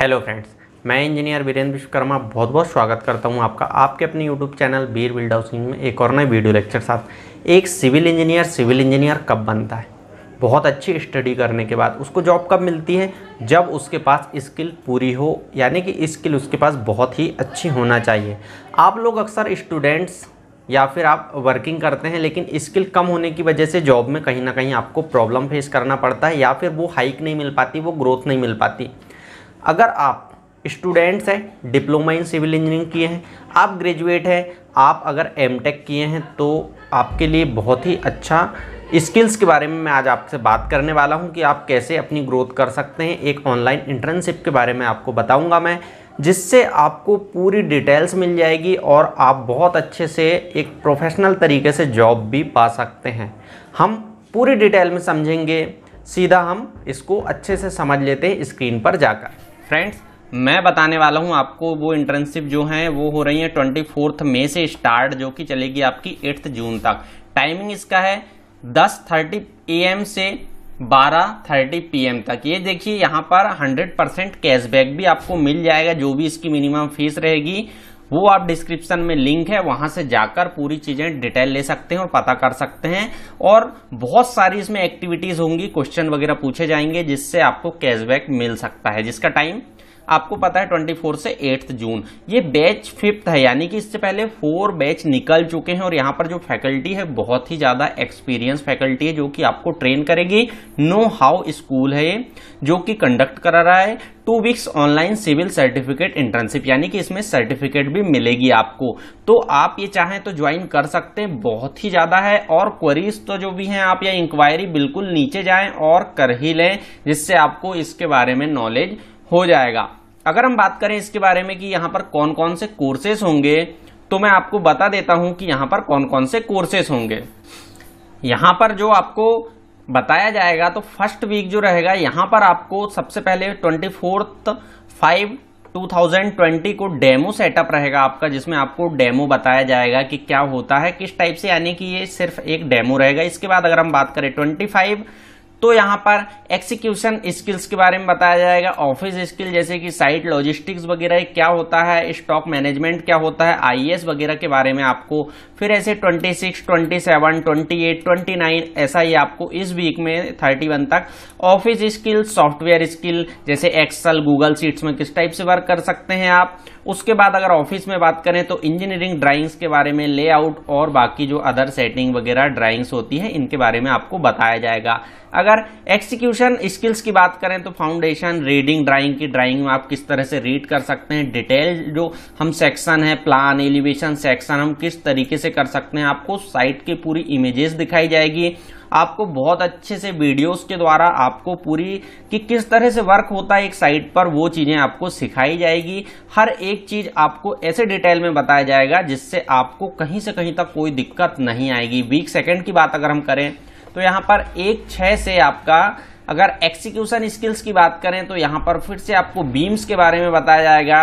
hello friends मैं engineer Virendra Vishwakarma बहुत बहुत स्वागत करता हूं आपका आपके अपने YouTube channel Bir build housing में एक और नए वीडियो लेक्चर साथ एक सिविल इंजीनियर सिविल इंजीनियर कब बनता है बहुत अच्छी स्टडी करने के बाद उसको जॉब कब मिलती है जब उसके पास स्किल पूरी हो यानी कि स्किल उसके पास बहुत ही अच्छी होना चाहिए आप लोग अक्सर स्टूडेंट्स या फिर आप वर्किंग करते हैं लेकिन स्किल कम होने की वजह से जॉब में कहीं ना कहीं आपको प्रॉब्लम फेस करना पड़ता है या फिर वो हाइक नहीं मिल पाती वो ग्रोथ नहीं मिल पाती अगर आप स्टूडेंट्स हैं डिप्लोमा इन सिविल इंजीनियरिंग किए हैं आप ग्रेजुएट हैं आप अगर एम टेक किए हैं तो आपके लिए बहुत ही अच्छा स्किल्स के बारे में मैं आज आपसे बात करने वाला हूं कि आप कैसे अपनी ग्रोथ कर सकते हैं एक ऑनलाइन इंटर्नशिप के बारे में आपको बताऊंगा मैं जिससे आपको पूरी डिटेल्स मिल जाएगी और आप बहुत अच्छे से एक प्रोफेशनल तरीके से जॉब भी पा सकते हैं हम पूरी डिटेल में समझेंगे सीधा हम इसको अच्छे से समझ लेते हैं स्क्रीन पर जाकर फ्रेंड्स मैं बताने वाला हूं आपको वो इंटर्नशिप जो हैं वो हो रही है ट्वेंटी फोर्थ मे से स्टार्ट जो कि चलेगी आपकी एट्थ जून तक टाइमिंग इसका है दस थर्टी ए एम से बारह थर्टी पी एम तक ये देखिए यहाँ पर हंड्रेड परसेंट कैशबैक भी आपको मिल जाएगा जो भी इसकी मिनिमम फीस रहेगी वो आप डिस्क्रिप्शन में लिंक है वहां से जाकर पूरी चीजें डिटेल ले सकते हैं और पता कर सकते हैं और बहुत सारी इसमें एक्टिविटीज होंगी क्वेश्चन वगैरह पूछे जाएंगे जिससे आपको कैशबैक मिल सकता है जिसका टाइम आपको पता है ट्वेंटी फोर से एट्थ जून ये बैच फिफ्थ है यानी कि इससे पहले फोर बैच निकल चुके हैं और यहाँ पर जो फैकल्टी है बहुत ही ज़्यादा एक्सपीरियंस फैकल्टी है जो कि आपको ट्रेन करेगी नो हाउ स्कूल है जो कि कंडक्ट करा रहा है two weeks online civil certificate internship यानी कि इसमें सर्टिफिकेट भी मिलेगी आपको तो आप ये चाहें तो ज्वाइन कर सकते हैं बहुत ही ज़्यादा है और क्वेरीज तो जो भी हैं आप या इंक्वायरी बिल्कुल नीचे जाएं और कर ही लें जिससे आपको इसके बारे में नॉलेज हो जाएगा अगर हम बात करें इसके बारे में कि यहाँ पर कौन कौन से कोर्सेस होंगे तो मैं आपको बता देता हूं कि यहाँ पर कौन कौन से कोर्सेस होंगे यहाँ पर जो आपको बताया जाएगा तो फर्स्ट वीक जो रहेगा यहाँ पर आपको सबसे पहले ट्वेंटी फोर्थ फाइव 2020 को डेमो सेटअप रहेगा आपका जिसमें आपको डेमो बताया जाएगा कि क्या होता है किस टाइप से यानी कि ये सिर्फ एक डेमो रहेगा इसके बाद अगर हम बात करें 25 तो यहाँ पर एक्सिक्यूशन स्किल्स के बारे में बताया जाएगा ऑफिस स्किल जैसे कि साइट लॉजिस्टिक्स वगैरह क्या होता है स्टॉक मैनेजमेंट क्या होता है आईएएस वगैरह के बारे में आपको फिर ऐसे 26, 27, 28, 29 ऐसा ही आपको इस वीक में 31 तक ऑफिस स्किल सॉफ्टवेयर स्किल जैसे एक्सल गूगल सीट्स में किस टाइप से वर्क कर सकते हैं आप उसके बाद अगर ऑफिस में बात करें तो इंजीनियरिंग ड्राइंग्स के बारे में लेआउट और बाकी जो अदर सेटिंग वगैरह ड्राइंग्स होती है इनके बारे में आपको बताया जाएगा अगर अगर एक्सिक्यूशन स्किल्स की बात करें तो फाउंडेशन रीडिंग ड्राइंग की ड्राइंग में आप किस तरह से रीड कर सकते हैं डिटेल जो हम सेक्शन है प्लान एलिवेशन सेक्शन हम किस तरीके से कर सकते हैं आपको साइट की पूरी इमेजेस दिखाई जाएगी आपको बहुत अच्छे से वीडियोस के द्वारा आपको पूरी कि किस तरह से वर्क होता है एक साइट पर वो चीज़ें आपको सिखाई जाएगी हर एक चीज़ आपको ऐसे डिटेल में बताया जाएगा जिससे आपको कहीं से कहीं तक कोई दिक्कत नहीं आएगी वीक सेकेंड की बात अगर हम करें तो यहाँ पर एक छः से आपका अगर एक्सिक्यूशन स्किल्स की बात करें तो यहाँ पर फिर से आपको बीम्स के बारे में बताया जाएगा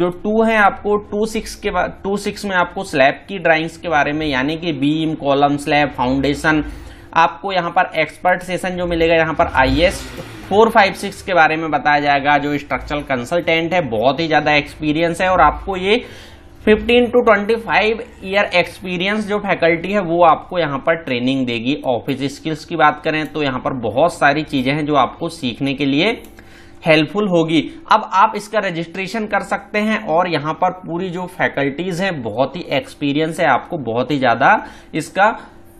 जो टू है आपको टू सिक्स के बाद टू सिक्स में आपको स्लैब की ड्राइंग्स के बारे में यानी कि बीम कॉलम स्लैब फाउंडेशन आपको यहाँ पर एक्सपर्ट सेशन जो मिलेगा यहाँ पर I S four five six के बारे में बताया जाएगा जो स्ट्रक्चरल कंसल्टेंट है बहुत ही ज़्यादा एक्सपीरियंस है और आपको ये 15 टू 25 ईयर एक्सपीरियंस जो फैकल्टी है वो आपको यहाँ पर ट्रेनिंग देगी ऑफिस स्किल्स की बात करें तो यहाँ पर बहुत सारी चीजें हैं जो आपको सीखने के लिए हेल्पफुल होगी अब आप इसका रजिस्ट्रेशन कर सकते हैं और यहाँ पर पूरी जो फैकल्टीज हैं बहुत ही एक्सपीरियंस है आपको बहुत ही ज़्यादा इसका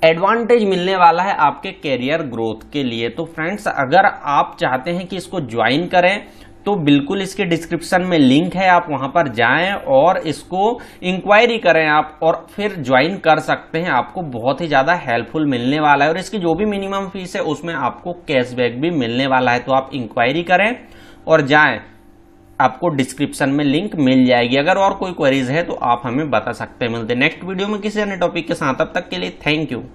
एडवांटेज मिलने वाला है आपके कैरियर ग्रोथ के लिए तो फ्रेंड्स अगर आप चाहते हैं कि इसको ज्वाइन करें तो बिल्कुल इसके डिस्क्रिप्शन में लिंक है आप वहां पर जाएं और इसको इंक्वायरी करें आप और फिर ज्वाइन कर सकते हैं आपको बहुत ही ज़्यादा हेल्पफुल मिलने वाला है और इसकी जो भी मिनिमम फीस है उसमें आपको कैशबैक भी मिलने वाला है तो आप इंक्वायरी करें और जाएं आपको डिस्क्रिप्शन में लिंक मिल जाएगी अगर और कोई क्वेरीज है तो आप हमें बता सकते हैं मिलते नेक्स्ट वीडियो में किसी अन्य टॉपिक के साथ अब तक के लिए थैंक यू